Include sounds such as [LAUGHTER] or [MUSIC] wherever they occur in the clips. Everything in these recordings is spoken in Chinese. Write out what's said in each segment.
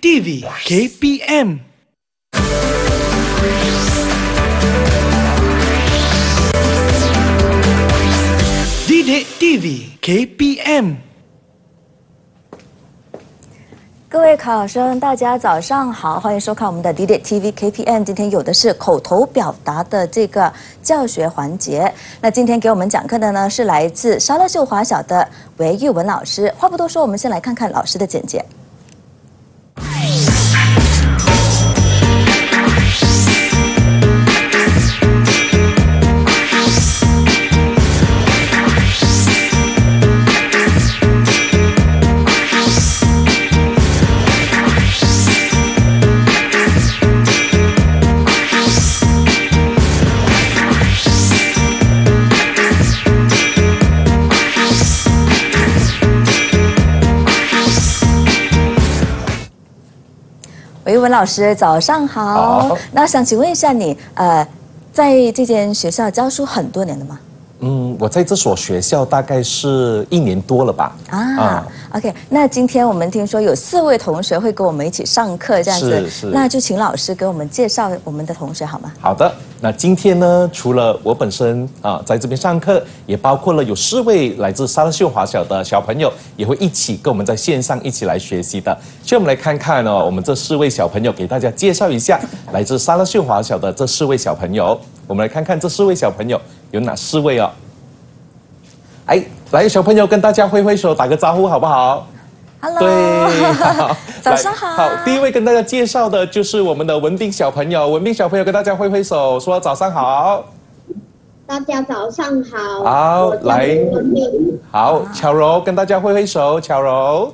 TV k p m d d TV KPM，各位考生，大家早上好，欢迎收看我们的 d d TV KPM。今天有的是口头表达的这个教学环节。那今天给我们讲课的呢，是来自沙乐秀华小的韦玉文老师。话不多说，我们先来看看老师的简介。老师，早上好。好，那想请问一下你，呃，在这间学校教书很多年了吗？嗯，我在这所学校大概是一年多了吧。啊，OK。那今天我们听说有四位同学会跟我们一起上课，这样子，那就请老师给我们介绍我们的同学好吗？好的，那今天呢，除了我本身啊在这边上课，也包括了有四位来自沙乐秀华小的小朋友，也会一起跟我们在线上一起来学习的。所以我们来看看呢，我们这四位小朋友给大家介绍一下，来自沙乐秀华小的这四位小朋友。我们来看看这四位小朋友。有哪四位哦？哎，来，小朋友跟大家挥挥手，打个招呼，好不好？Hello，对，[LAUGHS] 早上好。好，第一位跟大家介绍的就是我们的文斌小朋友。文斌小朋友跟大家挥挥手，说早上好。大家早上好。好，来，好，巧柔跟大家挥挥手，巧柔。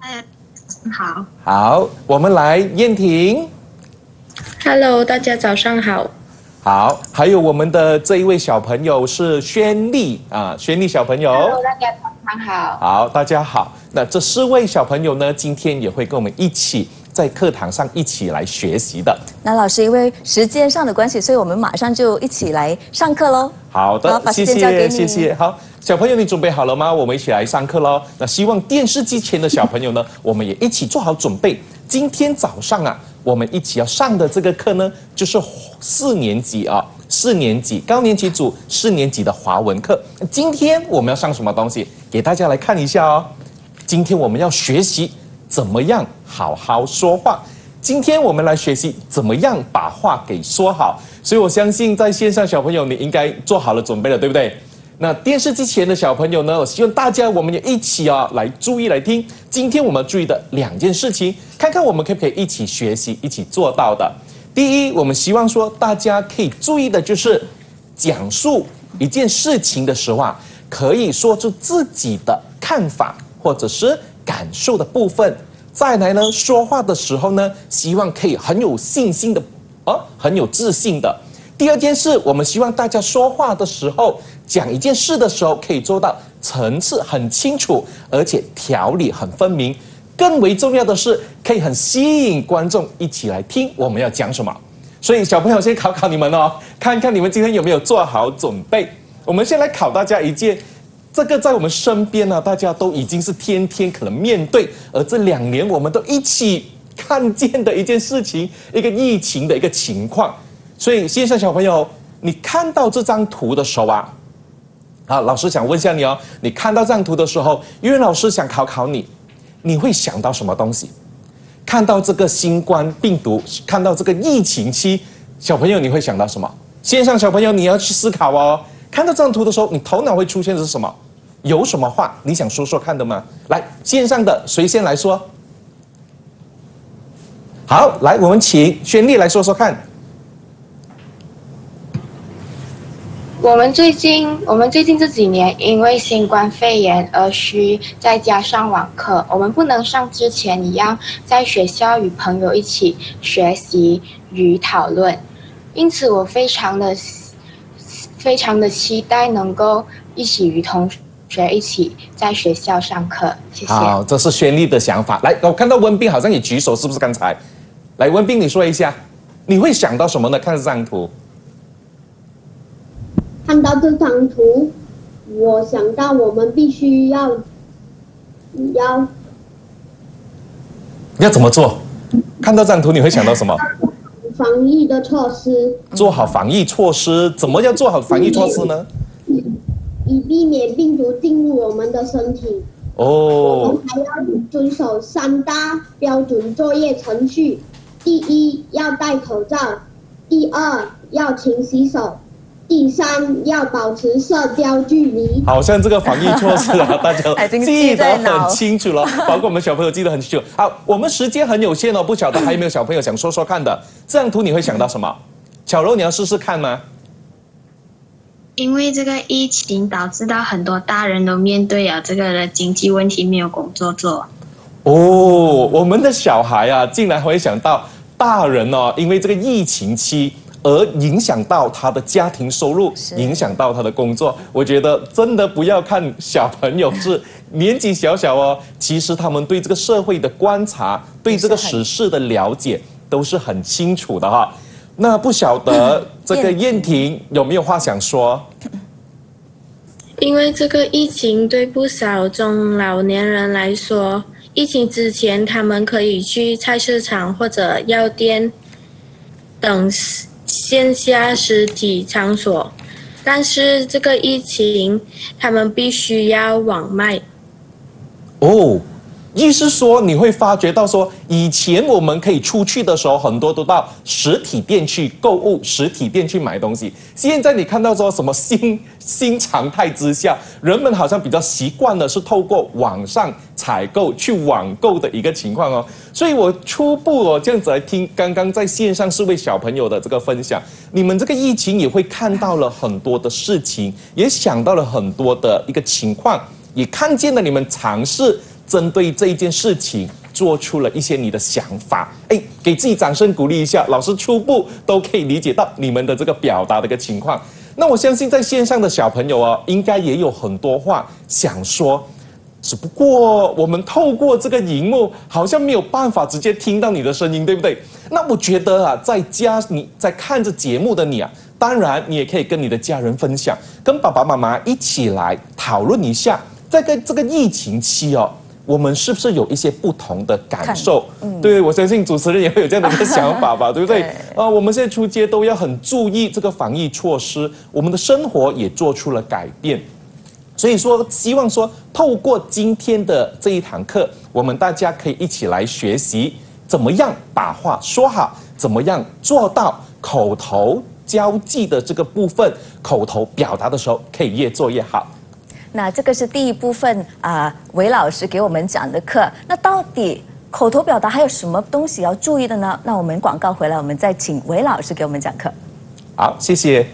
哎，好。好，我们来燕婷。Hello，大家早上好。好，还有我们的这一位小朋友是轩丽啊，轩丽小朋友，大家早上好，好，大家好。那这四位小朋友呢，今天也会跟我们一起在课堂上一起来学习的。那老师因为时间上的关系，所以我们马上就一起来上课喽。好的，谢谢，谢谢。好，小朋友，你准备好了吗？我们一起来上课喽。那希望电视机前的小朋友呢，我们也一起做好准备。今天早上啊。我们一起要上的这个课呢，就是四年级啊，四年级高年级组四年级的华文课。今天我们要上什么东西？给大家来看一下哦。今天我们要学习怎么样好好说话。今天我们来学习怎么样把话给说好。所以我相信在线上小朋友，你应该做好了准备了，对不对？那电视机前的小朋友呢？我希望大家我们也一起啊来注意来听，今天我们注意的两件事情，看看我们可不可以一起学习、一起做到的。第一，我们希望说大家可以注意的就是，讲述一件事情的时候，啊，可以说出自己的看法或者是感受的部分。再来呢，说话的时候呢，希望可以很有信心的，哦，很有自信的。第二件事，我们希望大家说话的时候。讲一件事的时候，可以做到层次很清楚，而且条理很分明。更为重要的是，可以很吸引观众一起来听我们要讲什么。所以，小朋友先考考你们哦，[LAUGHS] 看看你们今天有没有做好准备。我们先来考大家一件，这个在我们身边呢，大家都已经是天天可能面对，而这两年我们都一起看见的一件事情，一个疫情的一个情况。所以，先生小朋友，你看到这张图的时候啊。好，老师想问一下你哦，你看到这张图的时候，因为老师想考考你，你会想到什么东西？看到这个新冠病毒，看到这个疫情期，小朋友你会想到什么？线上小朋友你要去思考哦。看到这张图的时候，你头脑会出现的是什么？有什么话你想说说看的吗？来，线上的谁先来说？好，来，我们请轩丽来说说看。我们最近，我们最近这几年因为新冠肺炎而需在家上网课，我们不能像之前一样在学校与朋友一起学习与讨论，因此我非常的非常的期待能够一起与同学一起在学校上课。谢谢。好，这是轩丽的想法。来，我看到温斌好像也举手，是不是刚才？来，温斌，你说一下，你会想到什么呢？看这张图。看到这张图，我想到我们必须要要要怎么做？看到这张图你会想到什么？防疫的措施。做好防疫措施，怎么样做好防疫措施呢？以避免病毒进入我们的身体。哦。我们还要遵守三大标准作业程序：第一，要戴口罩；第二，要勤洗手。第三，要保持社交距离。好像这个防疫措施啊，[LAUGHS] 大家记得很清楚了，[LAUGHS] 包括我们小朋友记得很清楚。好，我们时间很有限哦，不晓得还有没有小朋友想说说看的。这张图你会想到什么？巧柔，你要试试看吗？因为这个疫情导致到很多大人都面对啊这个的经济问题，没有工作做。哦，我们的小孩啊，竟然会想到大人哦，因为这个疫情期。而影响到他的家庭收入，影响到他的工作。我觉得真的不要看小朋友是年纪小小哦，其实他们对这个社会的观察，对这个时事的了解都是很清楚的哈。那不晓得 [COUGHS] 这个燕婷有没有话想说？因为这个疫情对不少中老年人来说，疫情之前他们可以去菜市场或者药店等。线下实体场所，但是这个疫情，他们必须要网卖。哦。意思说，你会发觉到说，以前我们可以出去的时候，很多都到实体店去购物、实体店去买东西。现在你看到说什么新 [LAUGHS] 新常态之下，人们好像比较习惯的是透过网上采购去网购的一个情况哦。所以我初步哦这样子来听刚刚在线上四位小朋友的这个分享，你们这个疫情也会看到了很多的事情，也想到了很多的一个情况，也看见了你们尝试。针对这一件事情做出了一些你的想法，哎，给自己掌声鼓励一下。老师初步都可以理解到你们的这个表达的一个情况。那我相信在线上的小朋友哦，应该也有很多话想说，只不过我们透过这个荧幕，好像没有办法直接听到你的声音，对不对？那我觉得啊，在家你在看着节目的你啊，当然你也可以跟你的家人分享，跟爸爸妈妈一起来讨论一下，在跟这个疫情期哦。我们是不是有一些不同的感受？对，我相信主持人也会有这样的一个想法吧，对不对？[LAUGHS] 啊，我们现在出街都要很注意这个防疫措施，我们的生活也做出了改变。所以说，希望说透过今天的这一堂课，我们大家可以一起来学习，怎么样把话说好，怎么样做到口头交际的这个部分，口头表达的时候可以越做越好。那这个是第一部分啊，韦老师给我们讲的课。那到底口头表达还有什么东西要注意的呢？那我们广告回来，我们再请韦老师给我们讲课。好，谢谢。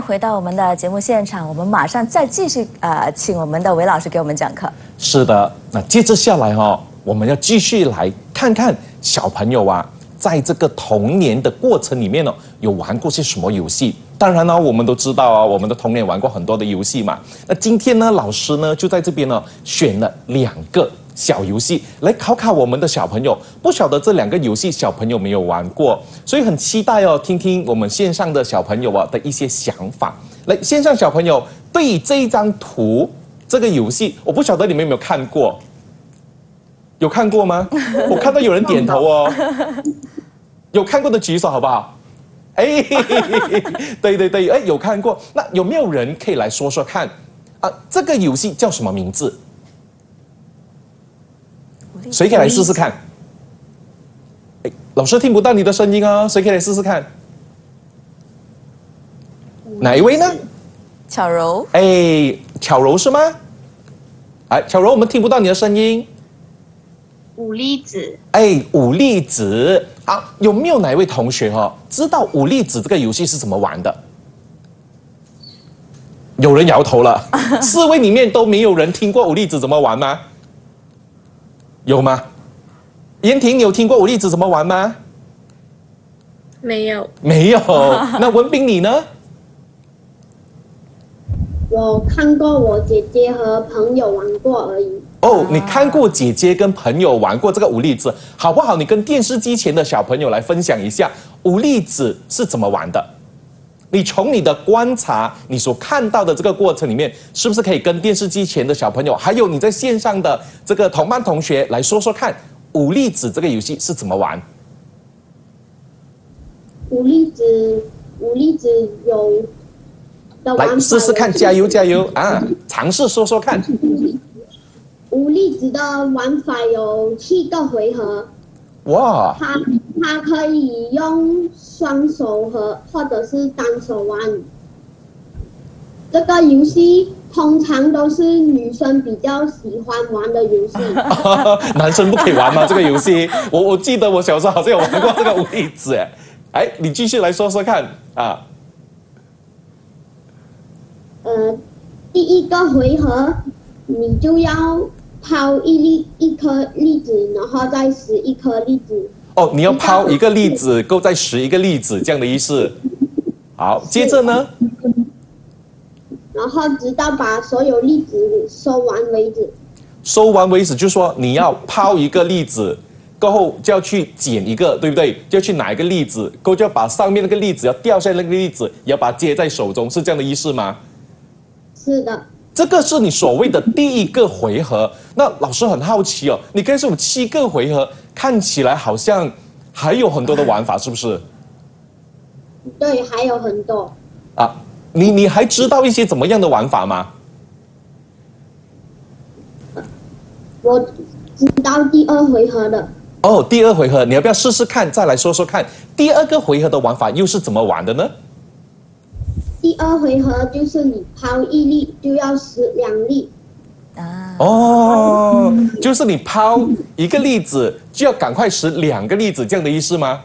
回到我们的节目现场，我们马上再继续呃，请我们的韦老师给我们讲课。是的，那接着下来哈，我们要继续来看看小朋友啊，在这个童年的过程里面呢，有玩过些什么游戏？当然呢，我们都知道啊，我们的童年玩过很多的游戏嘛。那今天呢，老师呢就在这边呢选了两个。小游戏来考考我们的小朋友，不晓得这两个游戏小朋友没有玩过，所以很期待哦，听听我们线上的小朋友啊的一些想法。来，线上小朋友对这一张图这个游戏，我不晓得你们有没有看过，有看过吗？我看到有人点头哦，有看过的举手好不好？哎，[LAUGHS] 对对对，哎，有看过，那有没有人可以来说说看啊？这个游戏叫什么名字？谁可以来试试看？哎，老师听不到你的声音啊！谁可以来试试看？哪一位呢？巧柔。哎，巧柔是吗？哎，巧柔，我们听不到你的声音。武粒子。哎，武粒子啊，有没有哪一位同学哈知道武粒子这个游戏是怎么玩的？有人摇头了，[LAUGHS] 四位里面都没有人听过武粒子怎么玩吗？有吗，严婷，你有听过五粒子怎么玩吗？没有，没有。[LAUGHS] 那文斌你呢？我看过我姐姐和朋友玩过而已。哦，你看过姐姐跟朋友玩过这个五粒子，好不好？你跟电视机前的小朋友来分享一下五粒子是怎么玩的。你从你的观察，你所看到的这个过程里面，是不是可以跟电视机前的小朋友，还有你在线上的这个同班同学来说说看，五粒子这个游戏是怎么玩？五粒子，五粒子有来试试看，加油加油啊！尝试说说看，五粒子的玩法有七个回合。哇！他他可以用双手和，或者是单手玩这个游戏，通常都是女生比较喜欢玩的游戏。[LAUGHS] 男生不可以玩吗？这个游戏？我我记得我小时候好像有玩过这个位子哎，哎，你继续来说说看啊。呃，第一个回合你就要。抛一粒一颗粒子，然后再拾一颗粒子。哦，你要抛一个粒子，够再拾一个粒子，这样的意思。好，接着呢？然后直到把所有粒子收完为止。收完为止，就是说你要抛一个粒子，过后就要去捡一个，对不对？就要去拿一个粒子，后就要把上面那个粒子要掉下那个粒子，也要把它接在手中，是这样的意思吗？是的。这个是你所谓的第一个回合。那老师很好奇哦，你跟师傅七个回合，看起来好像还有很多的玩法，是不是？对，还有很多。啊，你你还知道一些怎么样的玩法吗？我知道第二回合的。哦，第二回合，你要不要试试看？再来说说看，第二个回合的玩法又是怎么玩的呢？第二回合就是你抛一粒就要使两粒，啊哦，就是你抛一个粒子就要赶快使两个粒子，这样的意思吗？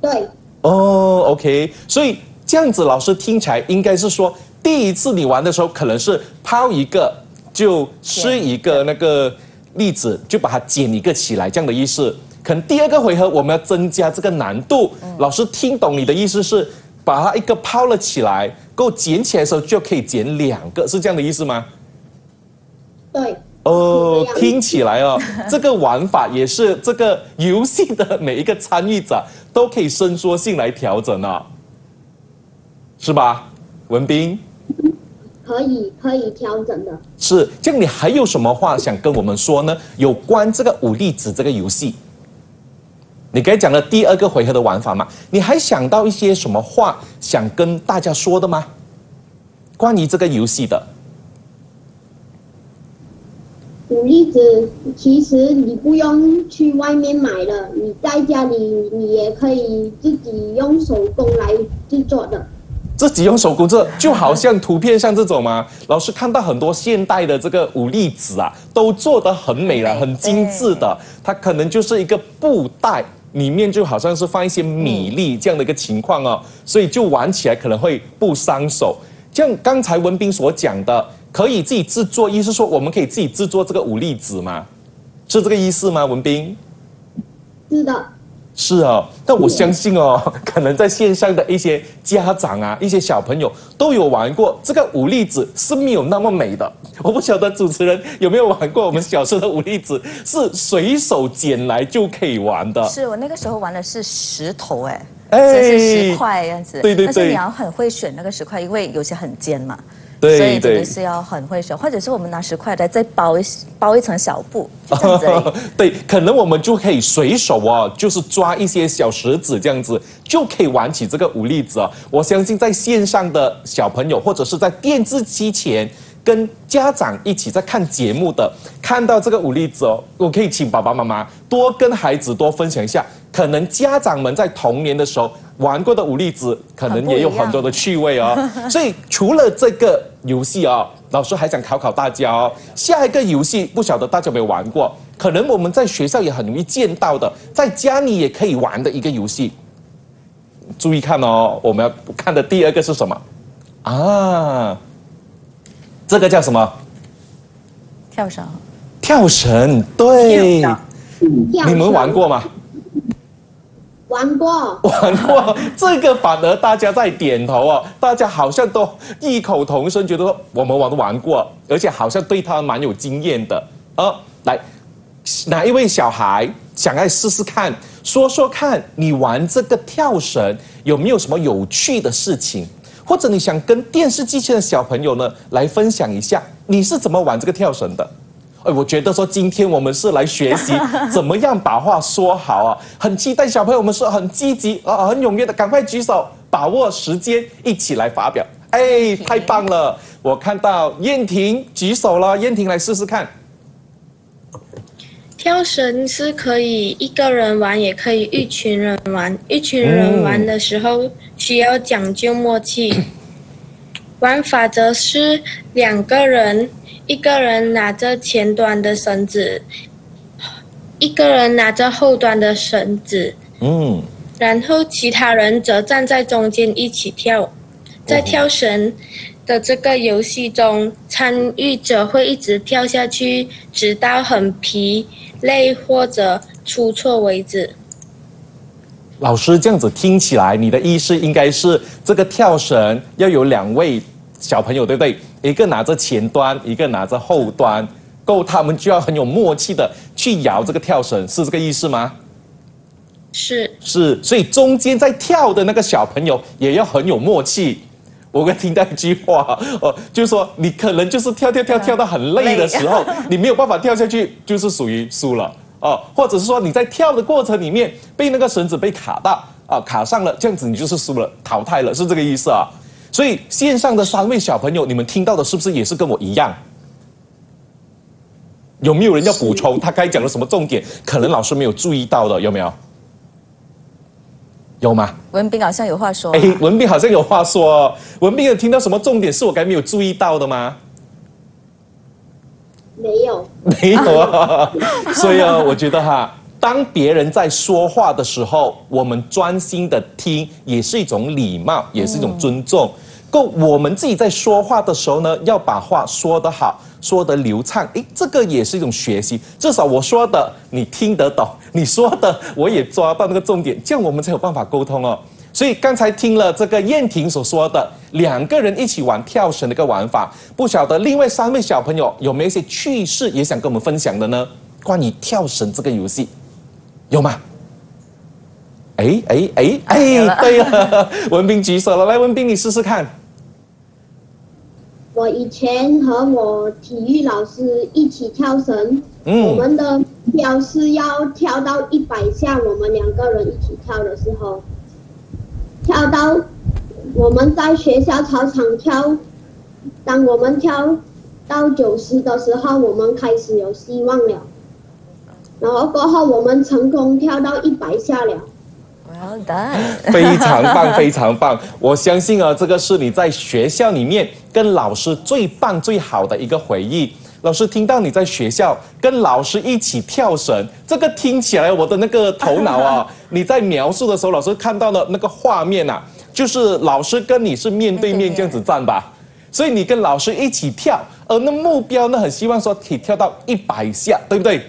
对。哦，OK，所以这样子老师听起来应该是说，第一次你玩的时候可能是抛一个就吃一个那个粒子，就把它捡一个起来，这样的意思。可能第二个回合我们要增加这个难度，老师听懂你的意思是？把它一个抛了起来，够捡起来的时候就可以捡两个，是这样的意思吗？对。哦，听起来哦，[LAUGHS] 这个玩法也是这个游戏的每一个参与者都可以伸缩性来调整啊，是吧，文斌？可以，可以调整的。是，样你还有什么话想跟我们说呢？有关这个五粒子这个游戏？你刚才讲了第二个回合的玩法嘛？你还想到一些什么话想跟大家说的吗？关于这个游戏的五粒子，其实你不用去外面买了，你在家里你也可以自己用手工来制作的。自己用手工做，就好像图片上这种嘛。老师看到很多现代的这个五粒子啊，都做得很美了，很精致的。它可能就是一个布袋。里面就好像是放一些米粒这样的一个情况哦，所以就玩起来可能会不伤手。像刚才文斌所讲的，可以自己制作，意思说我们可以自己制作这个五粒子嘛？是这个意思吗，文斌？是的。是啊，但我相信哦，[LAUGHS] 可能在线上的一些家长啊，一些小朋友都有玩过这个五粒子是没有那么美的。我不晓得主持人有没有玩过我们小时候的五粒子，是随手捡来就可以玩的。是我那个时候玩的是石头，哎，这是石块样子。对对对，但是你要很会选那个石块，因为有些很尖嘛。对，所以真的是要很会选，或者是我们拿十块的再包一包一层小布，这样子。[LAUGHS] 对，可能我们就可以随手啊，就是抓一些小石子这样子，就可以玩起这个五粒子啊！我相信在线上的小朋友或者是在电视机前。跟家长一起在看节目的，看到这个五粒子哦，我可以请爸爸妈妈多跟孩子多分享一下，可能家长们在童年的时候玩过的五粒子，可能也有很多的趣味哦。[LAUGHS] 所以除了这个游戏啊，老师还想考考大家哦，下一个游戏不晓得大家有没有玩过，可能我们在学校也很容易见到的，在家里也可以玩的一个游戏。注意看哦，我们要看的第二个是什么啊？这个叫什么？跳绳。跳绳，对。你们玩过吗？玩过。玩过。这个反而大家在点头哦，大家好像都异口同声，觉得我们玩都玩过，而且好像对他蛮有经验的。呃，来，哪一位小孩想来试试看？说说看，你玩这个跳绳有没有什么有趣的事情？或者你想跟电视机前的小朋友呢来分享一下你是怎么玩这个跳绳的？哎，我觉得说今天我们是来学习怎么样把话说好啊，很期待小朋友们是很积极啊，很踊跃的，赶快举手，把握时间一起来发表。哎，太棒了！我看到燕婷举手了，燕婷来试试看。跳绳是可以一个人玩，也可以一群人玩。一群人玩的时候需要讲究默契。玩法则是两个人，一个人拿着前端的绳子，一个人拿着后端的绳子，嗯，然后其他人则站在中间一起跳，在跳绳。的这个游戏中，参与者会一直跳下去，直到很疲累或者出错为止。老师，这样子听起来，你的意思应该是这个跳绳要有两位小朋友，对不对？一个拿着前端，一个拿着后端，够他们就要很有默契的去摇这个跳绳，是这个意思吗？是是，所以中间在跳的那个小朋友也要很有默契。我刚听到一句话，[LAUGHS] 哦，就是说你可能就是跳跳跳跳到很累的时候，[LAUGHS] 你没有办法跳下去，就是属于输了，哦，或者是说你在跳的过程里面被那个绳子被卡到，啊，卡上了，这样子你就是输了，淘汰了，是这个意思啊。所以线上的三位小朋友，你们听到的是不是也是跟我一样？有没有人要补充他该讲的什么重点？可能老师没有注意到的，有没有？有吗？文斌好像有话说。哎，文斌好像有话说。文斌有听到什么重点是我还没有注意到的吗？没有，没有。[LAUGHS] 所以啊，我觉得哈，当别人在说话的时候，我们专心的听也是一种礼貌，也是一种尊重。够我们自己在说话的时候呢，要把话说得好，说得流畅。诶，这个也是一种学习。至少我说的你听得懂，你说的我也抓到那个重点，这样我们才有办法沟通哦。所以刚才听了这个燕婷所说的两个人一起玩跳绳的一个玩法，不晓得另外三位小朋友有没有一些趣事也想跟我们分享的呢？关于跳绳这个游戏，有吗？哎哎哎哎，对了，文斌举手了，来，文斌你试试看。我以前和我体育老师一起跳绳，我们的跳是要跳到一百下。我们两个人一起跳的时候，跳到我们在学校操场跳，当我们跳到九十的时候，我们开始有希望了。然后过后，我们成功跳到一百下了。好的，非常棒，非常棒！[LAUGHS] 我相信啊，这个是你在学校里面跟老师最棒、最好的一个回忆。老师听到你在学校跟老师一起跳绳，这个听起来我的那个头脑啊，[LAUGHS] 你在描述的时候，老师看到了那个画面啊，就是老师跟你是面对面这样子站吧，所以你跟老师一起跳，而那目标呢，很希望说可以跳到一百下，对不对？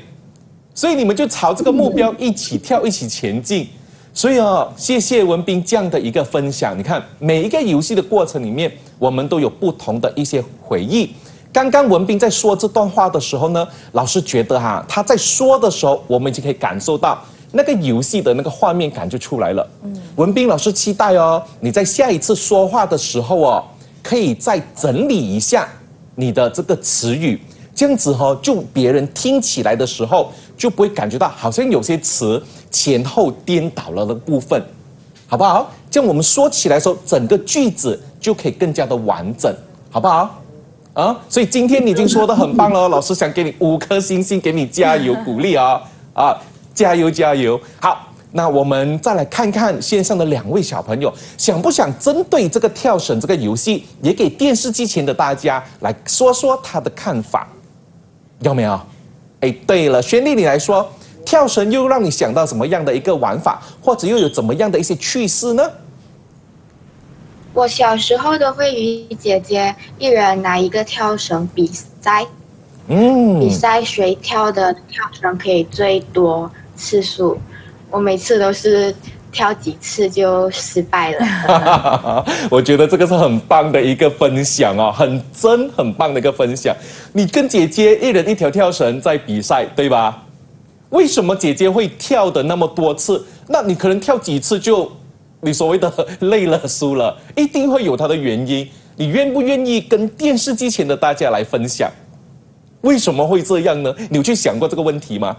所以你们就朝这个目标一起跳，一起前进。所以哦，谢谢文斌这样的一个分享。你看，每一个游戏的过程里面，我们都有不同的一些回忆。刚刚文斌在说这段话的时候呢，老师觉得哈，他在说的时候，我们已经可以感受到那个游戏的那个画面感就出来了。嗯，文斌老师期待哦，你在下一次说话的时候哦，可以再整理一下你的这个词语，这样子哈，就别人听起来的时候就不会感觉到好像有些词。前后颠倒了的部分，好不好？这样我们说起来时候，整个句子就可以更加的完整，好不好？啊，所以今天你已经说的很棒了，[LAUGHS] 老师想给你五颗星星，给你加油鼓励啊！啊，加油加油！好，那我们再来看看线上的两位小朋友，想不想针对这个跳绳这个游戏，也给电视机前的大家来说说他的看法？有没有？哎，对了，轩丽你来说。跳绳又让你想到什么样的一个玩法，或者又有怎么样的一些趣事呢？我小时候都会与姐姐一人拿一个跳绳比赛，嗯，比赛谁跳的跳绳可以最多次数。我每次都是跳几次就失败了。[LAUGHS] 我觉得这个是很棒的一个分享哦，很真，很棒的一个分享。你跟姐姐一人一条跳绳在比赛，对吧？为什么姐姐会跳的那么多次？那你可能跳几次就你所谓的 [LAUGHS] 累了、输了，一定会有它的原因。你愿不愿意跟电视机前的大家来分享，为什么会这样呢？你有去想过这个问题吗？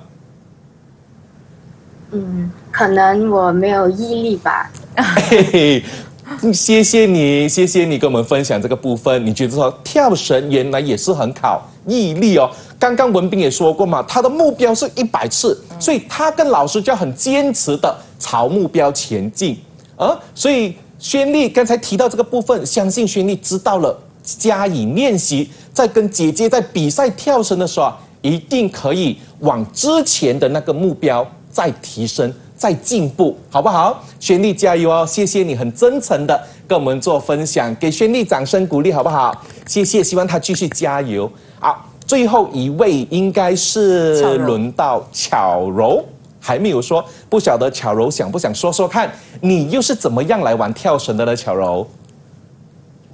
嗯，可能我没有毅力吧。[LAUGHS] 谢谢你，谢谢你跟我们分享这个部分。你觉说跳绳原来也是很考毅力哦。刚刚文斌也说过嘛，他的目标是一百次，所以他跟老师就要很坚持的朝目标前进，呃，所以轩丽刚才提到这个部分，相信轩丽知道了，加以练习，在跟姐姐在比赛跳绳的时候啊，一定可以往之前的那个目标再提升、再进步，好不好？轩丽加油哦！谢谢你，很真诚的跟我们做分享，给轩丽掌声鼓励，好不好？谢谢，希望她继续加油，好。最后一位应该是轮到巧柔，还没有说，不晓得巧柔想不想说说看，你又是怎么样来玩跳绳的呢？巧柔，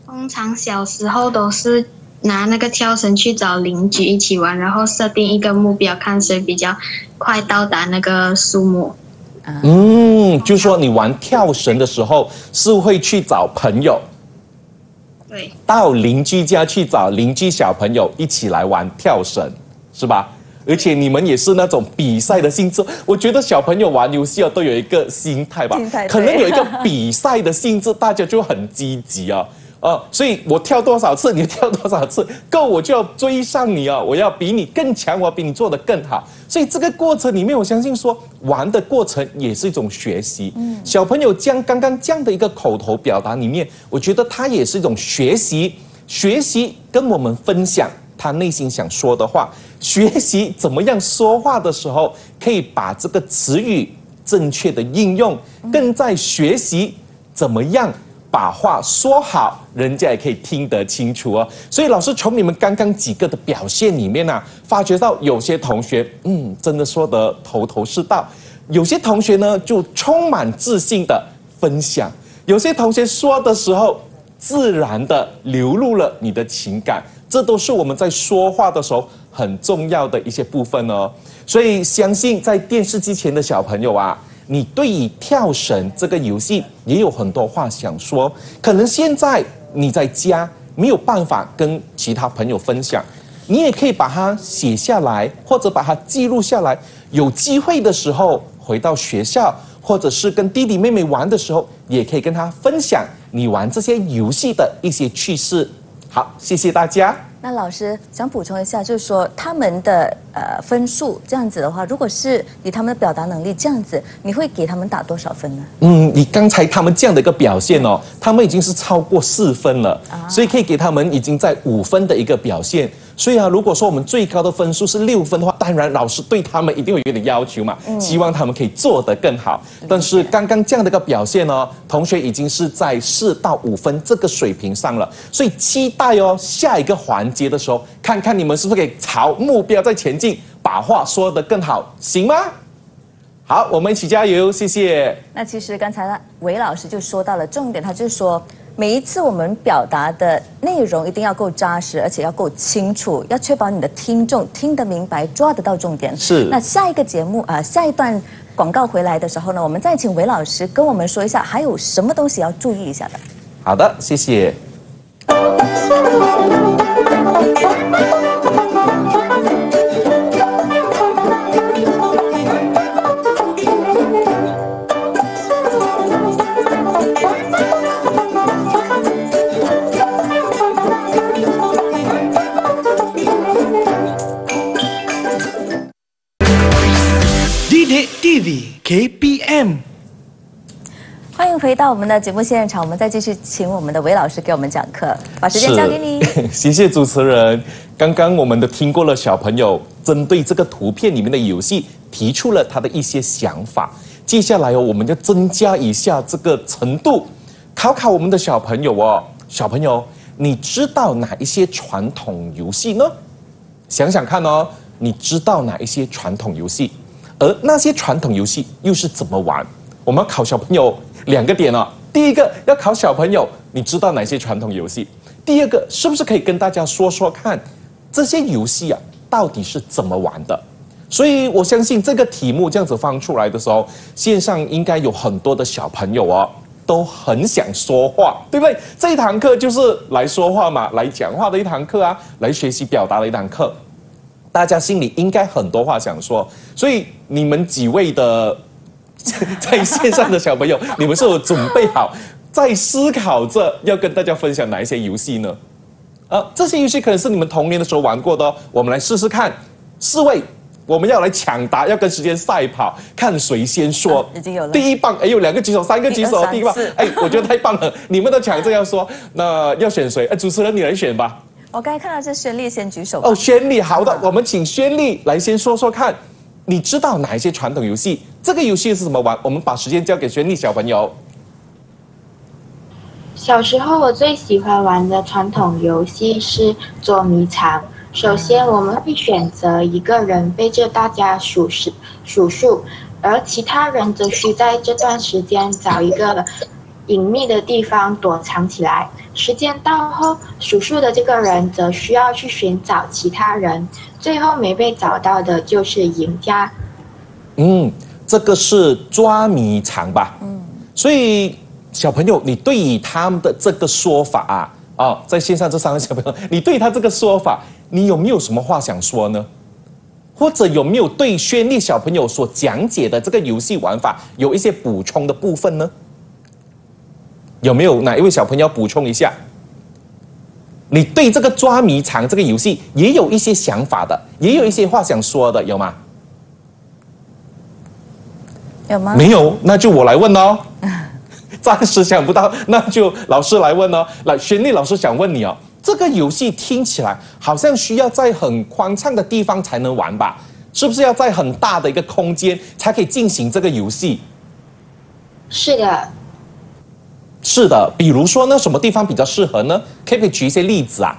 通常小时候都是拿那个跳绳去找邻居一起玩，然后设定一个目标，看谁比较快到达那个数目。嗯，就说你玩跳绳的时候是会去找朋友。到邻居家去找邻居小朋友一起来玩跳绳，是吧？而且你们也是那种比赛的性质，我觉得小朋友玩游戏啊都有一个心态吧，可能有一个比赛的性质，大家就很积极啊。哦，所以我跳多少次，你跳多少次，[LAUGHS] 够我就要追上你哦，我要比你更强，我比你做得更好。所以这个过程里面，我相信说玩的过程也是一种学习。嗯，小朋友将刚刚这样的一个口头表达里面，我觉得他也是一种学习，学习跟我们分享他内心想说的话，学习怎么样说话的时候可以把这个词语正确的应用，更在学习怎么样。把话说好，人家也可以听得清楚哦。所以老师从你们刚刚几个的表现里面呢，发觉到有些同学，嗯，真的说得头头是道；有些同学呢，就充满自信的分享；有些同学说的时候，自然的流露了你的情感。这都是我们在说话的时候很重要的一些部分哦。所以相信在电视机前的小朋友啊。你对于跳绳这个游戏也有很多话想说，可能现在你在家没有办法跟其他朋友分享，你也可以把它写下来，或者把它记录下来。有机会的时候回到学校，或者是跟弟弟妹妹玩的时候，也可以跟他分享你玩这些游戏的一些趣事。好，谢谢大家。那老师想补充一下，就是说他们的呃分数这样子的话，如果是以他们的表达能力这样子，你会给他们打多少分呢？嗯，你刚才他们这样的一个表现哦，他们已经是超过四分了，所以可以给他们已经在五分的一个表现。所以啊，如果说我们最高的分数是六分的话，当然老师对他们一定会有点要求嘛，希望他们可以做得更好。但是刚刚这样的一个表现呢，同学已经是在四到五分这个水平上了，所以期待哦，下一个环节的时候，看看你们是不是可以朝目标在前进，把话说得更好，行吗？好，我们一起加油，谢谢。那其实刚才呢，韦老师就说到了重点，他就说。每一次我们表达的内容一定要够扎实，而且要够清楚，要确保你的听众听得明白、抓得到重点。是。那下一个节目啊，下一段广告回来的时候呢，我们再请韦老师跟我们说一下，还有什么东西要注意一下的。好的，谢谢。KPM，欢迎回到我们的节目现场。我们再继续请我们的韦老师给我们讲课，把时间交给你。[LAUGHS] 谢谢主持人。刚刚我们都听过了，小朋友针对这个图片里面的游戏提出了他的一些想法。接下来哦，我们要增加一下这个程度，考考我们的小朋友哦。小朋友，你知道哪一些传统游戏呢？想想看哦，你知道哪一些传统游戏？而那些传统游戏又是怎么玩？我们要考小朋友两个点哦。第一个要考小朋友，你知道哪些传统游戏？第二个是不是可以跟大家说说看，这些游戏啊到底是怎么玩的？所以我相信这个题目这样子放出来的时候，线上应该有很多的小朋友哦，都很想说话，对不对？这一堂课就是来说话嘛，来讲话的一堂课啊，来学习表达的一堂课。大家心里应该很多话想说，所以你们几位的 [LAUGHS] 在线上的小朋友，你们是否准备好在思考着要跟大家分享哪一些游戏呢？啊，这些游戏可能是你们童年的时候玩过的，哦，我们来试试看。四位，我们要来抢答，要跟时间赛跑，看谁先说。已经有第一棒，哎呦，两个举手，三个举手，第一棒，哎，我觉得太棒了，你们都抢着要说，那要选谁？哎，主持人你来选吧。我刚才看到是宣丽先举手哦，宣丽好的，我们请宣丽来先说说看，你知道哪一些传统游戏？这个游戏是怎么玩？我们把时间交给宣丽小朋友。小时候我最喜欢玩的传统游戏是捉迷藏。首先我们会选择一个人背着大家数数数数，而其他人则需在这段时间找一个隐秘的地方躲藏起来。时间到后，数数的这个人则需要去寻找其他人，最后没被找到的就是赢家。嗯，这个是抓迷藏吧？嗯。所以，小朋友，你对于他们的这个说法啊，哦，在线上这三位小朋友，你对他这个说法，你有没有什么话想说呢？或者有没有对轩丽小朋友所讲解的这个游戏玩法有一些补充的部分呢？有没有哪一位小朋友补充一下？你对这个抓迷藏这个游戏也有一些想法的，也有一些话想说的，有吗？有吗？没有，那就我来问喽。[LAUGHS] 暂时想不到，那就老师来问喽。来，旋律老师想问你哦，这个游戏听起来好像需要在很宽敞的地方才能玩吧？是不是要在很大的一个空间才可以进行这个游戏？是的。是的，比如说呢，什么地方比较适合呢？可以举一些例子啊。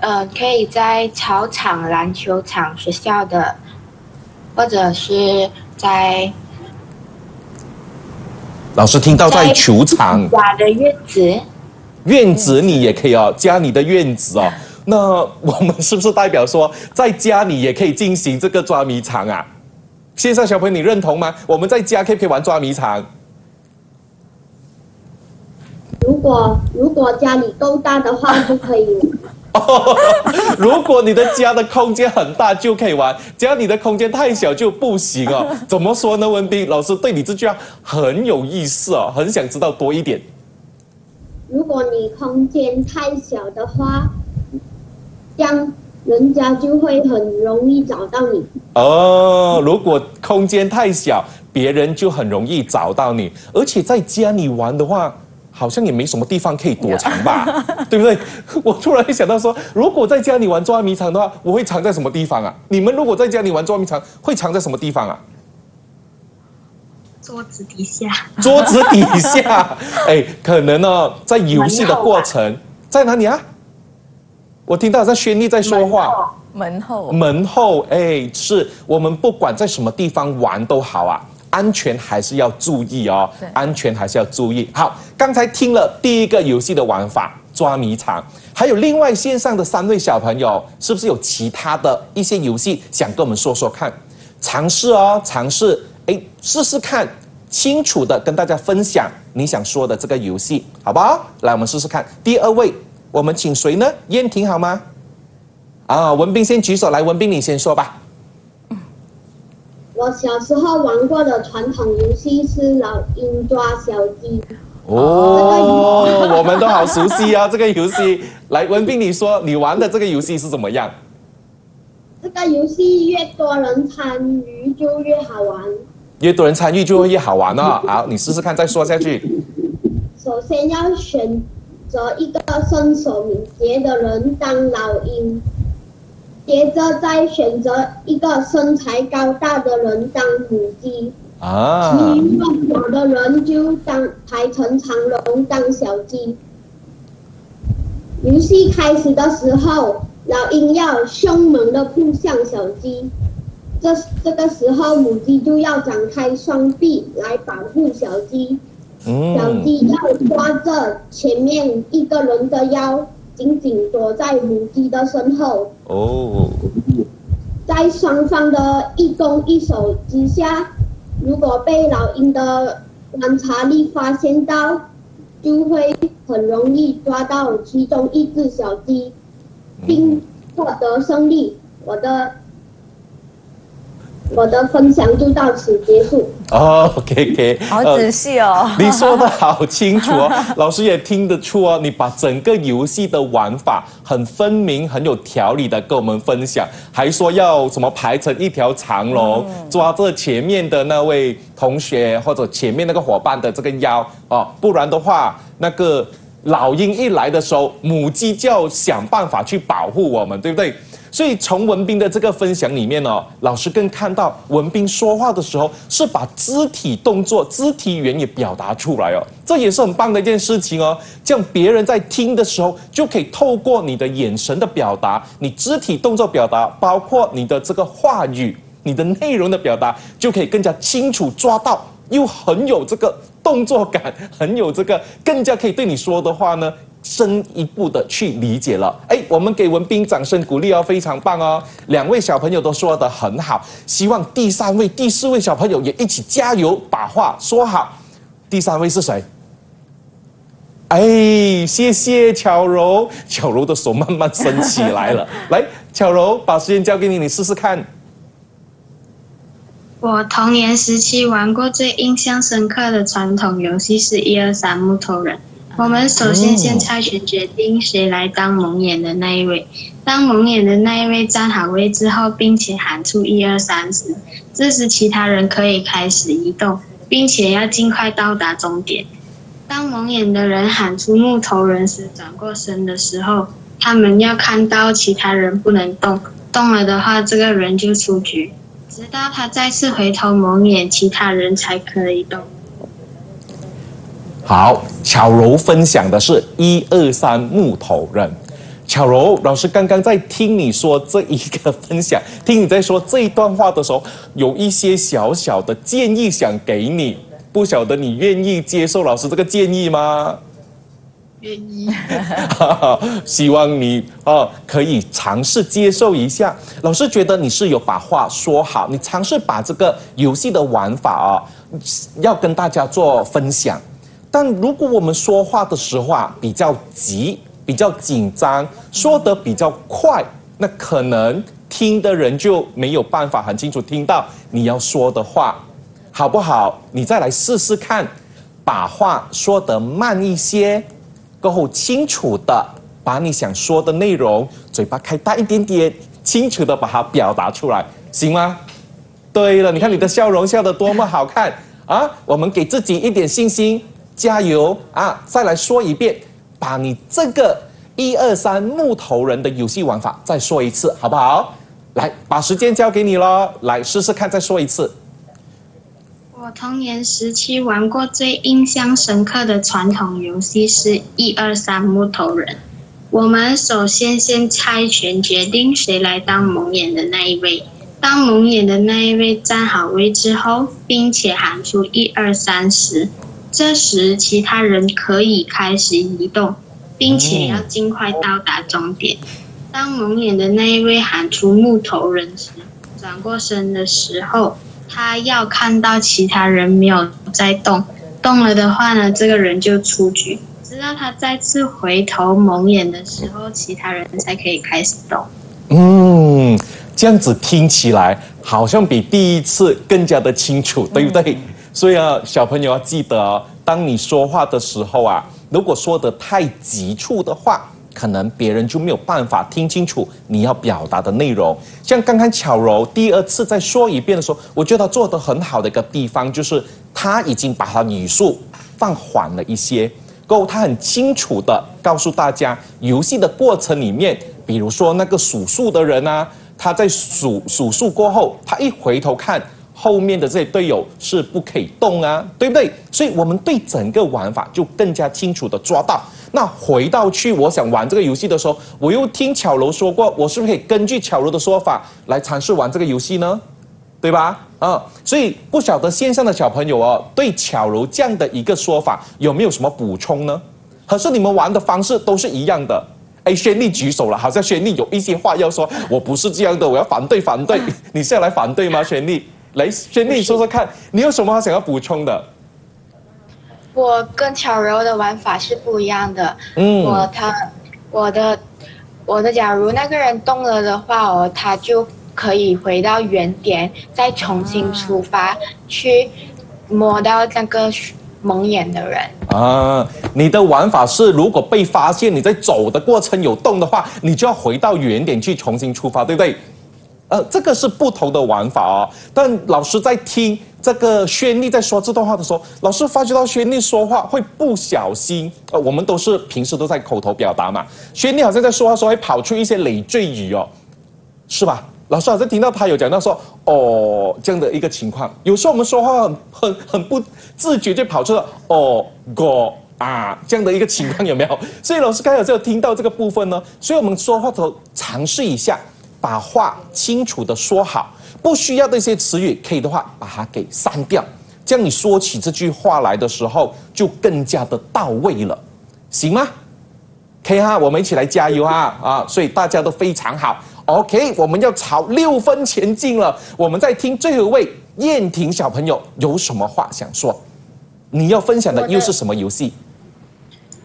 呃，可以在操场、篮球场、学校的，或者是在。老师听到在球场。家的院子。院子你也可以哦，家里的院子哦。那我们是不是代表说，在家里也可以进行这个抓迷藏啊？线上小朋友，你认同吗？我们在家可不可以玩抓迷藏？如果如果家里够大的话就可以 [LAUGHS] 如果你的家的空间很大就可以玩，只要你的空间太小就不行哦。[LAUGHS] 怎么说呢？文斌老师对你这句话很有意思哦，很想知道多一点。如果你空间太小的话，这样人家就会很容易找到你。哦，如果空间太小，别人就很容易找到你，而且在家里玩的话。好像也没什么地方可以躲藏吧，[LAUGHS] 对不对？[LAUGHS] 我突然想到说，如果在家里玩捉迷藏的话，我会藏在什么地方啊？你们如果在家里玩捉迷藏，会藏在什么地方啊？桌子底下。桌子底下，[LAUGHS] 哎，可能呢，在游戏的过程，在哪里啊？我听到在轩丽在说话。门后。门后，哎，是我们不管在什么地方玩都好啊。安全还是要注意哦，安全还是要注意。好，刚才听了第一个游戏的玩法，抓迷藏，还有另外线上的三位小朋友，是不是有其他的一些游戏想跟我们说说看？尝试哦，尝试，哎，试试看，清楚的跟大家分享你想说的这个游戏，好不好？来，我们试试看。第二位，我们请谁呢？燕婷好吗？啊，文斌先举手，来，文斌你先说吧。我小时候玩过的传统游戏是老鹰抓小鸡。哦，我们都好熟悉啊这个游戏。来，文斌，你说你玩的这个游戏是怎么样？这个游戏越多人参与就越好玩。越多人参与就会越好玩啊，好，你试试看再说下去。首先要选择一个身手敏捷的人当老鹰。接着再选择一个身材高大的人当母鸡，啊！其余的人就当排成长龙当小鸡。游戏开始的时候，老鹰要凶猛的扑向小鸡，这这个时候母鸡就要展开双臂来保护小鸡，小鸡要抓着前面一个人的腰。紧紧躲在母鸡的身后。哦，在双方的一攻一守之下，如果被老鹰的观察力发现到，就会很容易抓到其中一只小鸡，并获得胜利。我的。我的分享就到此结束。哦，OKK，好仔细哦，你说的好清楚哦，[LAUGHS] 老师也听得出哦。你把整个游戏的玩法很分明、很有条理的跟我们分享，还说要什么排成一条长龙，抓着前面的那位同学或者前面那个伙伴的这个腰哦，不然的话，那个老鹰一来的时候，母鸡就要想办法去保护我们，对不对？所以从文斌的这个分享里面哦，老师更看到文斌说话的时候是把肢体动作、肢体语言也表达出来哦，这也是很棒的一件事情哦。这样别人在听的时候就可以透过你的眼神的表达、你肢体动作表达，包括你的这个话语、你的内容的表达，就可以更加清楚抓到，又很有这个。动作感很有这个，更加可以对你说的话呢，深一步的去理解了。哎，我们给文斌掌声鼓励哦，非常棒哦。两位小朋友都说的很好，希望第三位、第四位小朋友也一起加油，把话说好。第三位是谁？哎，谢谢巧柔，巧柔的手慢慢伸起来了。[LAUGHS] 来，巧柔，把时间交给你，你试试看。我童年时期玩过最印象深刻的传统游戏是一二三木头人。我们首先先猜拳决定谁来当蒙眼的那一位。当蒙眼的那一位站好位置后，并且喊出一二三时，这时其他人可以开始移动，并且要尽快到达终点。当蒙眼的人喊出木头人时，转过身的时候，他们要看到其他人不能动，动了的话，这个人就出局。直到他再次回头蒙眼，其他人才可以动。好，巧柔分享的是一二三木头人。巧柔老师刚刚在听你说这一个分享，听你在说这一段话的时候，有一些小小的建议想给你，不晓得你愿意接受老师这个建议吗？愿意，[LAUGHS] 希望你啊可以尝试接受一下。老师觉得你是有把话说好，你尝试把这个游戏的玩法啊要跟大家做分享。但如果我们说话的时候比较急、比较紧张，说得比较快，那可能听的人就没有办法很清楚听到你要说的话，好不好？你再来试试看，把话说得慢一些。够清楚的把你想说的内容，嘴巴开大一点点，清楚的把它表达出来，行吗？对了，你看你的笑容笑得多么好看啊！我们给自己一点信心，加油啊！再来说一遍，把你这个一二三木头人的游戏玩法再说一次，好不好？来，把时间交给你喽，来试试看，再说一次。我童年时期玩过最印象深刻的传统游戏是“一二三木头人”。我们首先先猜拳决定谁来当蒙眼的那一位。当蒙眼的那一位站好位置后，并且喊出“一二三”时，这时其他人可以开始移动，并且要尽快到达终点。当蒙眼的那一位喊出“木头人”时，转过身的时候。他要看到其他人没有在动，动了的话呢，这个人就出局。直到他再次回头蒙眼的时候，其他人才可以开始动。嗯，这样子听起来好像比第一次更加的清楚，对不对？所以啊，小朋友要记得，当你说话的时候啊，如果说的太急促的话。可能别人就没有办法听清楚你要表达的内容。像刚刚巧柔第二次再说一遍的时候，我觉得做得很好的一个地方就是他已经把他语速放缓了一些，够他很清楚的告诉大家，游戏的过程里面，比如说那个数数的人啊，他在数数数过后，他一回头看。后面的这些队友是不可以动啊，对不对？所以，我们对整个玩法就更加清楚的抓到。那回到去，我想玩这个游戏的时候，我又听巧柔说过，我是不是可以根据巧柔的说法来尝试玩这个游戏呢？对吧？啊，所以不晓得线上的小朋友哦，对巧柔这样的一个说法有没有什么补充呢？可是你们玩的方式都是一样的。哎，轩丽举手了，好像轩丽有一些话要说，我不是这样的，我要反对，反对，[LAUGHS] 你是要来反对吗，轩丽？来，轩逸，说说看，你有什么想要补充的？我跟巧柔的玩法是不一样的。嗯，我他，我的，我的，假如那个人动了的话，哦，他就可以回到原点，再重新出发去摸到那个蒙眼的人。啊，你的玩法是，如果被发现你在走的过程有动的话，你就要回到原点去重新出发，对不对？呃，这个是不同的玩法哦。但老师在听这个轩丽在说这段话的时候，老师发觉到轩丽说话会不小心。呃，我们都是平时都在口头表达嘛，轩丽好像在说话时候会跑出一些累赘语哦，是吧？老师好像听到他有讲到说“哦”这样的一个情况。有时候我们说话很很很不自觉就跑出了“哦”“个”“啊”这样的一个情况有没有？所以老师刚才有听到这个部分呢，所以我们说话头尝试一下。把话清楚的说好，不需要那些词语，可以的话把它给删掉，这样你说起这句话来的时候就更加的到位了，行吗？可以哈，我们一起来加油啊啊！所以大家都非常好，OK，我们要朝六分前进了。我们在听最后一位燕婷小朋友有什么话想说？你要分享的又是什么游戏？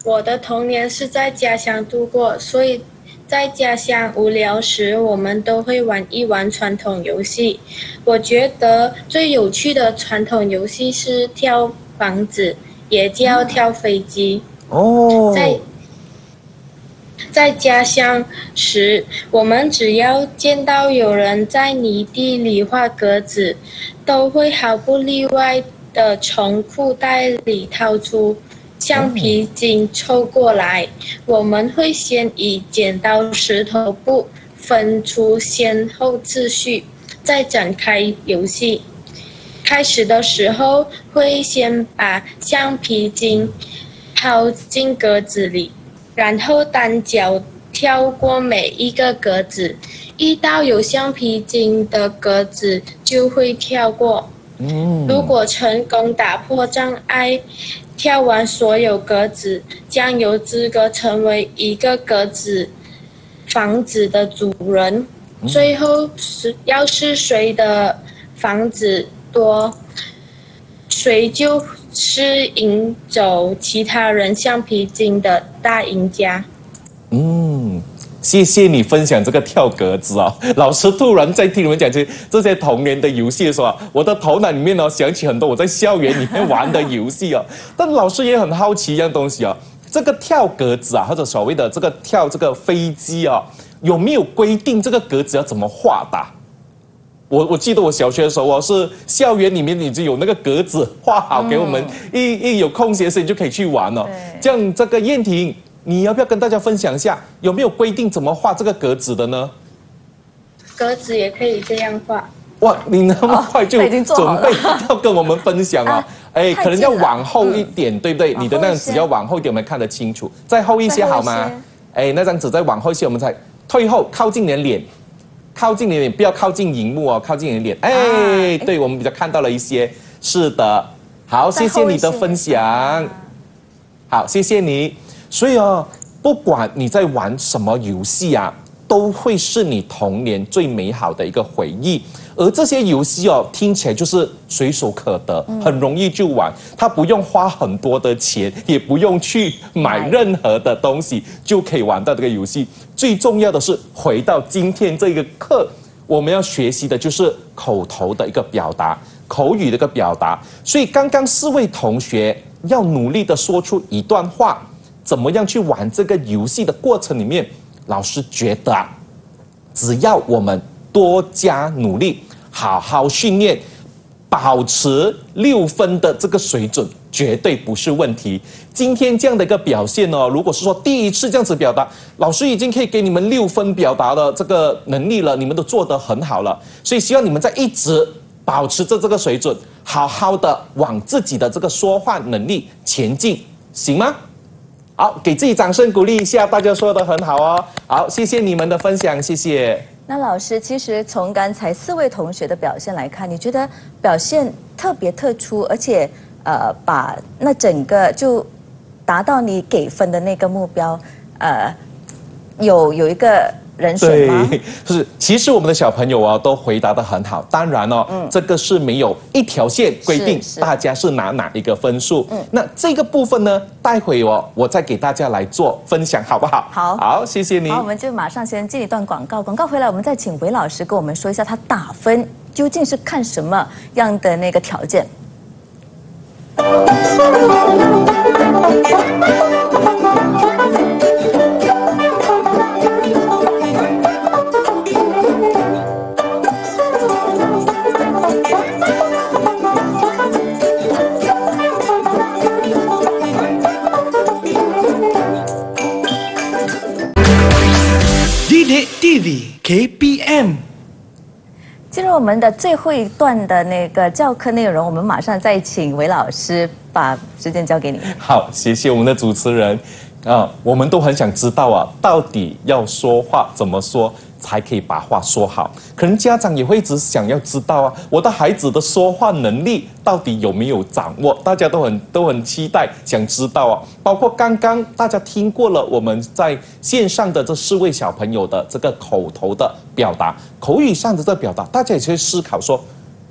我的童年是在家乡度过，所以。在家乡无聊时，我们都会玩一玩传统游戏。我觉得最有趣的传统游戏是跳房子，也叫跳飞机。哦，在在家乡时，我们只要见到有人在泥地里画格子，都会毫不例外地从裤袋里掏出。橡皮筋抽过来，我们会先以剪刀石头布分出先后次序，再展开游戏。开始的时候会先把橡皮筋抛进格子里，然后单脚跳过每一个格子，遇到有橡皮筋的格子就会跳过。如果成功打破障碍。跳完所有格子，将有资格成为一个格子房子的主人。最后是要是谁的房子多，谁就是赢走其他人橡皮筋的大赢家。嗯。谢谢你分享这个跳格子啊！[LAUGHS] 老师突然在听你们讲这这些童年的游戏的时候，我的头脑里面哦想起很多我在校园里面玩的游戏哦。[LAUGHS] 但老师也很好奇一样东西哦，这个跳格子啊，或者所谓的这个跳这个飞机啊，有没有规定这个格子要怎么画的？我我记得我小学的时候啊，是校园里面已经有那个格子画好给我们，一一有空闲的时候就可以去玩了。这样，这个燕婷。你要不要跟大家分享一下？有没有规定怎么画这个格子的呢？格子也可以这样画。哇，你那么快就已经准备要跟我们分享了。[LAUGHS] 哎，可能要往后一点，对不对？你的那张纸要往后一点，我们看得清楚。再后一些好吗？哎，那张纸再往后一些，我们再退后，靠近你的脸，靠近你的脸，不要靠近荧幕哦，靠近你的脸。哎，对我们比较看到了一些。是的，好，谢谢你的分享。好，谢谢你。所以啊，不管你在玩什么游戏啊，都会是你童年最美好的一个回忆。而这些游戏哦，听起来就是随手可得，很容易就玩。它不用花很多的钱，也不用去买任何的东西，就可以玩到这个游戏。最重要的是，回到今天这个课，我们要学习的就是口头的一个表达，口语的一个表达。所以，刚刚四位同学要努力的说出一段话。怎么样去玩这个游戏的过程里面，老师觉得，啊，只要我们多加努力，好好训练，保持六分的这个水准，绝对不是问题。今天这样的一个表现哦，如果是说第一次这样子表达，老师已经可以给你们六分表达了这个能力了，你们都做得很好了，所以希望你们在一直保持着这个水准，好好的往自己的这个说话能力前进，行吗？好，给自己掌声鼓励一下，大家说的很好哦。好，谢谢你们的分享，谢谢。那老师，其实从刚才四位同学的表现来看，你觉得表现特别突出，而且呃，把那整个就达到你给分的那个目标，呃，有有一个。人水吗？是，其实我们的小朋友啊，都回答的很好。当然哦，嗯，这个是没有一条线规定大家是拿哪一个分数。嗯，那这个部分呢，待会哦，我再给大家来做分享，好不好？好，好，谢谢你。好，我们就马上先进一段广告。广告回来，我们再请韦老师跟我们说一下，他打分究竟是看什么样的那个条件。KPM，进入我们的最后一段的那个教课内容，我们马上再请韦老师把时间交给你。好，谢谢我们的主持人。啊，我们都很想知道啊，到底要说话怎么说才可以把话说好？可能家长也会一直想要知道啊，我的孩子的说话能力到底有没有掌握？大家都很都很期待，想知道啊。包括刚刚大家听过了，我们在线上的这四位小朋友的这个口头的表达、口语上的这表达，大家也去思考说，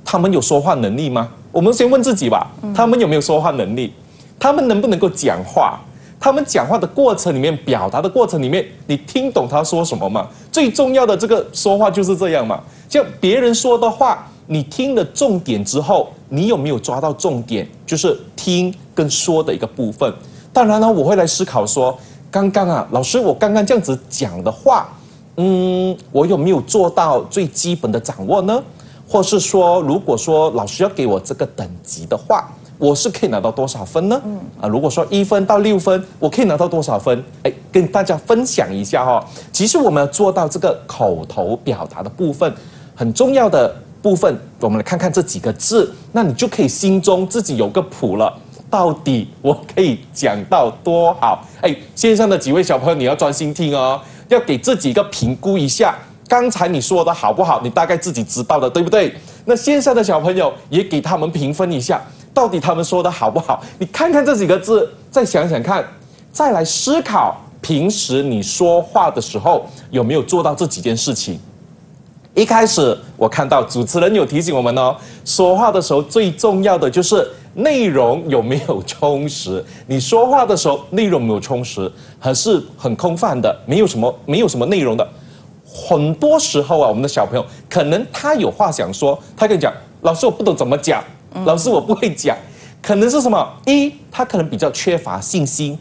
他们有说话能力吗？我们先问自己吧，他们有没有说话能力？他们能不能够讲话？他们讲话的过程里面，表达的过程里面，你听懂他说什么吗？最重要的这个说话就是这样嘛。像别人说的话，你听了重点之后，你有没有抓到重点？就是听跟说的一个部分。当然呢，我会来思考说，刚刚啊，老师，我刚刚这样子讲的话，嗯，我有没有做到最基本的掌握呢？或是说，如果说老师要给我这个等级的话？我是可以拿到多少分呢？嗯，啊，如果说一分到六分，我可以拿到多少分？哎，跟大家分享一下哈。其实我们要做到这个口头表达的部分，很重要的部分，我们来看看这几个字，那你就可以心中自己有个谱了。到底我可以讲到多好？哎，线上的几位小朋友，你要专心听哦，要给自己一个评估一下，刚才你说的好不好？你大概自己知道的，对不对？那线上的小朋友也给他们评分一下。到底他们说的好不好？你看看这几个字，再想想看，再来思考。平时你说话的时候有没有做到这几件事情？一开始我看到主持人有提醒我们哦，说话的时候最重要的就是内容有没有充实。你说话的时候内容没有充实，还是很空泛的，没有什么没有什么内容的。很多时候啊，我们的小朋友可能他有话想说，他跟你讲：“老师，我不懂怎么讲。”老师，我不会讲，可能是什么？一，他可能比较缺乏信心；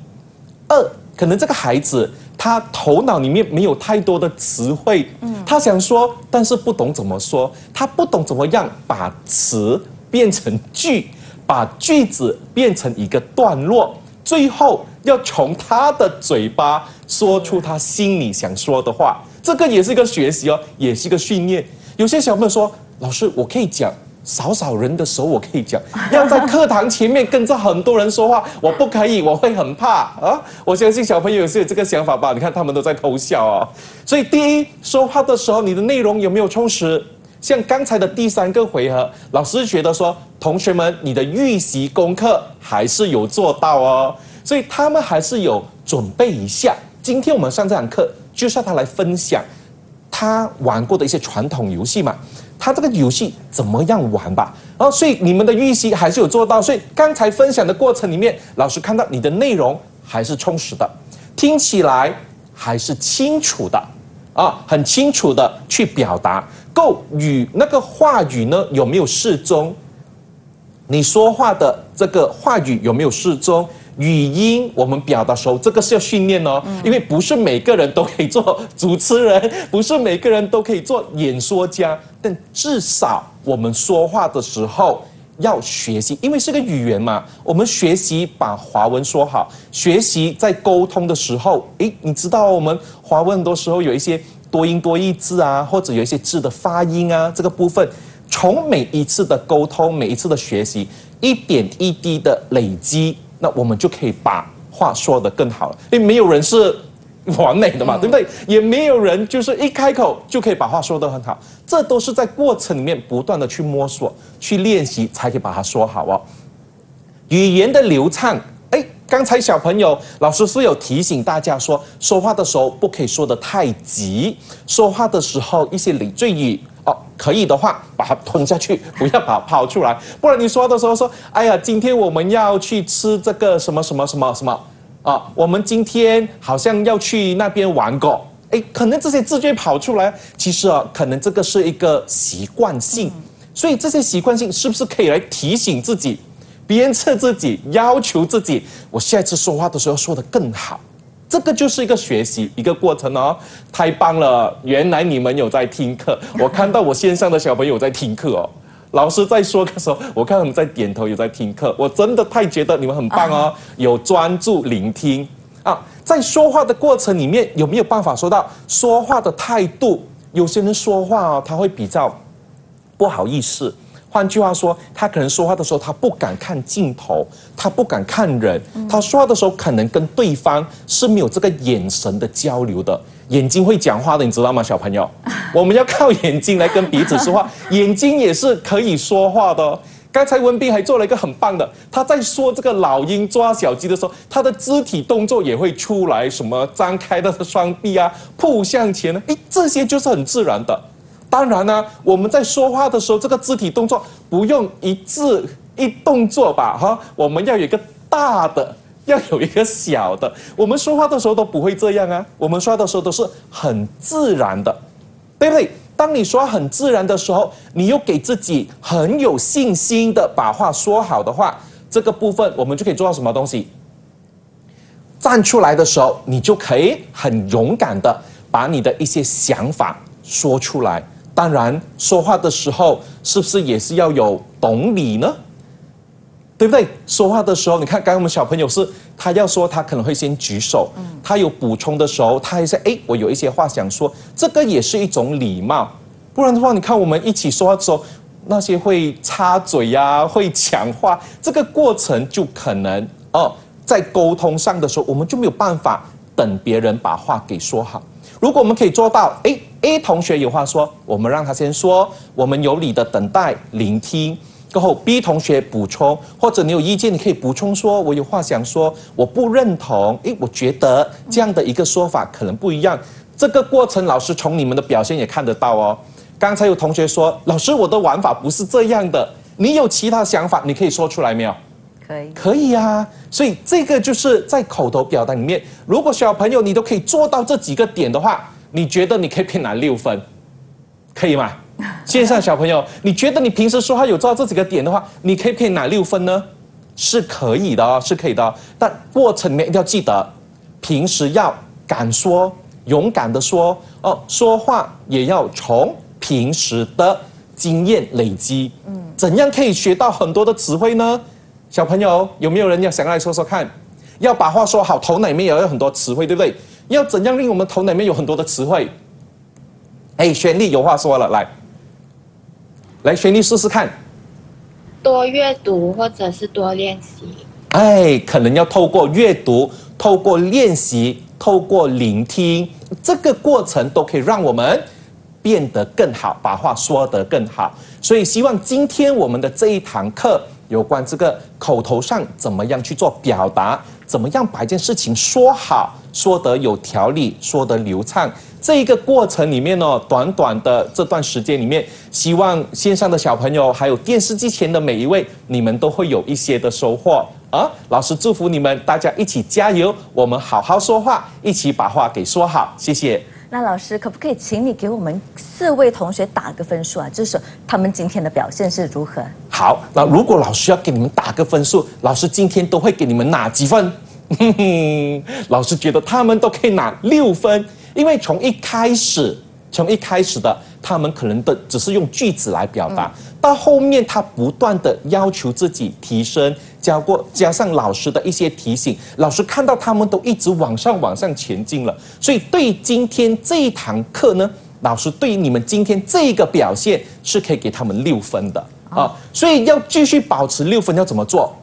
二，可能这个孩子他头脑里面没有太多的词汇。他想说，但是不懂怎么说，他不懂怎么样把词变成句，把句子变成一个段落，最后要从他的嘴巴说出他心里想说的话。这个也是一个学习哦，也是一个训练。有些小朋友说：“老师，我可以讲。”少少人的时候，我可以讲；[LAUGHS] 要在课堂前面跟着很多人说话，我不可以，我会很怕啊！我相信小朋友也是有这个想法吧？你看他们都在偷笑哦。所以第一，说话的时候，你的内容有没有充实？像刚才的第三个回合，老师觉得说，同学们，你的预习功课还是有做到哦，所以他们还是有准备一下。今天我们上这堂课，就是他来分享他玩过的一些传统游戏嘛。他这个游戏怎么样玩吧？然后，所以你们的预习还是有做到。所以刚才分享的过程里面，老师看到你的内容还是充实的，听起来还是清楚的，啊，很清楚的去表达。够与那个话语呢有没有适中？你说话的这个话语有没有适中？语音，我们表达时候，这个是要训练哦。因为不是每个人都可以做主持人，[LAUGHS] 不是每个人都可以做演说家，但至少我们说话的时候要学习，因为是个语言嘛。我们学习把华文说好，学习在沟通的时候，诶，你知道我们华文很多时候有一些多音多义字啊，或者有一些字的发音啊，这个部分，从每一次的沟通，每一次的学习，一点一滴的累积。那我们就可以把话说得更好了，因为没有人是完美的嘛，对不对？也没有人就是一开口就可以把话说得很好，这都是在过程里面不断的去摸索、去练习，才可以把它说好哦。语言的流畅。刚才小朋友老师是有提醒大家说，说话的时候不可以说的太急，说话的时候一些累赘语，哦，可以的话把它吞下去，不要把它跑出来，不然你说的时候说，哎呀，今天我们要去吃这个什么什么什么什么，啊，我们今天好像要去那边玩过，哎，可能这些字句跑出来，其实啊，可能这个是一个习惯性，所以这些习惯性是不是可以来提醒自己？鞭策自己，要求自己，我下一次说话的时候说得更好，这个就是一个学习一个过程哦，太棒了！原来你们有在听课，我看到我线上的小朋友在听课哦，老师在说的时候，我看他们在点头，有在听课，我真的太觉得你们很棒哦，有专注聆听啊，在说话的过程里面有没有办法说到说话的态度？有些人说话哦，他会比较不好意思。换句话说，他可能说话的时候，他不敢看镜头，他不敢看人，他说话的时候可能跟对方是没有这个眼神的交流的。眼睛会讲话的，你知道吗，小朋友？[LAUGHS] 我们要靠眼睛来跟鼻子说话，眼睛也是可以说话的。刚才文斌还做了一个很棒的，他在说这个老鹰抓小鸡的时候，他的肢体动作也会出来，什么张开的双臂啊，扑向前呢，哎，这些就是很自然的。当然呢，我们在说话的时候，这个肢体动作不用一字一动作吧，哈，我们要有一个大的，要有一个小的。我们说话的时候都不会这样啊，我们说话的时候都是很自然的，对不对？当你说话很自然的时候，你又给自己很有信心的把话说好的话，这个部分我们就可以做到什么东西？站出来的时候，你就可以很勇敢的把你的一些想法说出来。当然，说话的时候是不是也是要有懂礼呢？对不对？说话的时候，你看刚刚我们小朋友是，他要说，他可能会先举手，嗯，他有补充的时候，他还是，哎，我有一些话想说，这个也是一种礼貌。不然的话，你看我们一起说话的时候，那些会插嘴呀，会抢话，这个过程就可能哦，在沟通上的时候，我们就没有办法等别人把话给说好。如果我们可以做到，哎。A 同学有话说，我们让他先说，我们有理的等待聆听。过后 B 同学补充，或者你有意见，你可以补充说，我有话想说，我不认同。诶，我觉得这样的一个说法可能不一样。这个过程老师从你们的表现也看得到哦。刚才有同学说，老师我的玩法不是这样的，你有其他想法，你可以说出来没有？可以，可以啊。所以这个就是在口头表达里面，如果小朋友你都可以做到这几个点的话。你觉得你可以骗哪六分，可以吗？线 [LAUGHS] 上小朋友，你觉得你平时说话有做到这几个点的话，你可以骗哪六分呢？是可以的哦，是可以的。但过程里面一定要记得，平时要敢说，勇敢的说哦。说话也要从平时的经验累积。嗯，怎样可以学到很多的词汇呢？小朋友，有没有人要想来说说看？要把话说好，头脑里面也要很多词汇，对不对？要怎样令我们头脑里面有很多的词汇？哎，旋律有话说了，来，来，旋律试试看。多阅读或者是多练习。哎，可能要透过阅读、透过练习、透过聆听，这个过程都可以让我们变得更好，把话说得更好。所以，希望今天我们的这一堂课有关这个口头上怎么样去做表达。怎么样把一件事情说好，说得有条理，说得流畅？这一个过程里面呢，短短的这段时间里面，希望线上的小朋友，还有电视机前的每一位，你们都会有一些的收获啊！老师祝福你们，大家一起加油，我们好好说话，一起把话给说好，谢谢。那老师可不可以请你给我们四位同学打个分数啊？就是他们今天的表现是如何？好，那如果老师要给你们打个分数，老师今天都会给你们拿几分？[LAUGHS] 老师觉得他们都可以拿六分，因为从一开始，从一开始的他们可能的只是用句子来表达，到后面他不断的要求自己提升。教过加上老师的一些提醒，老师看到他们都一直往上往上前进了，所以对今天这一堂课呢，老师对于你们今天这个表现是可以给他们六分的啊，所以要继续保持六分要怎么做？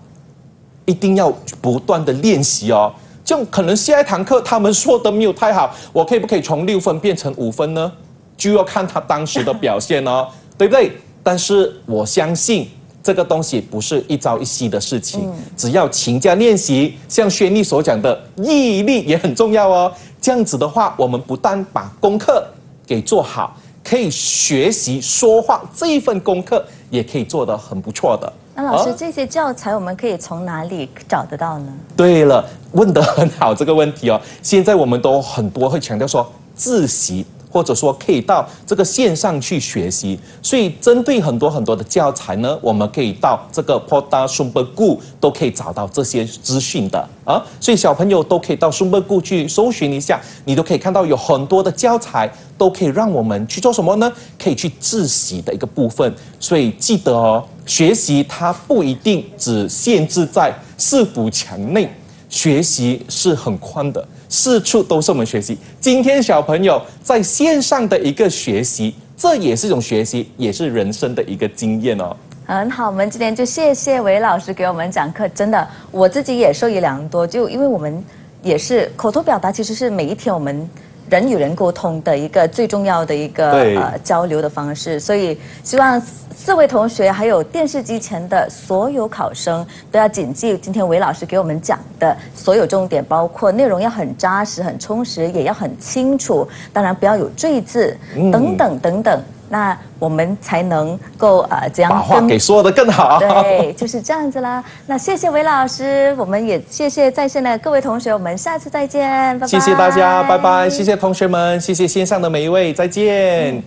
一定要不断的练习哦。就可能下一堂课他们说的没有太好，我可以不可以从六分变成五分呢？就要看他当时的表现哦，对不对？但是我相信。这个东西不是一朝一夕的事情，只要勤加练习，像薛丽所讲的毅力也很重要哦。这样子的话，我们不但把功课给做好，可以学习说话这一份功课，也可以做得很不错的。那老师，这些教材我们可以从哪里找得到呢？对了，问得很好这个问题哦。现在我们都很多会强调说自习。或者说可以到这个线上去学习，所以针对很多很多的教材呢，我们可以到这个 p a t a s u b e r Go 都可以找到这些资讯的啊，所以小朋友都可以到 s u b e r Go 去搜寻一下，你都可以看到有很多的教材都可以让我们去做什么呢？可以去自习的一个部分。所以记得哦，学习它不一定只限制在四幅墙内，学习是很宽的。四处都是我们学习。今天小朋友在线上的一个学习，这也是一种学习，也是人生的一个经验哦。很好，我们今天就谢谢韦老师给我们讲课，真的我自己也受益良多。就因为我们也是口头表达，其实是每一天我们。人与人沟通的一个最重要的一个呃交流的方式，所以希望四位同学还有电视机前的所有考生都要谨记今天韦老师给我们讲的所有重点，包括内容要很扎实、很充实，也要很清楚，当然不要有赘字等等等等。那我们才能够啊，这样把话给说的更好。[LAUGHS] 对，就是这样子啦。那谢谢韦老师，我们也谢谢在线的各位同学，我们下次再见，拜拜。谢谢大家，拜拜。谢谢同学们，谢谢线上的每一位，再见。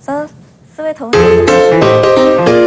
三四位同学。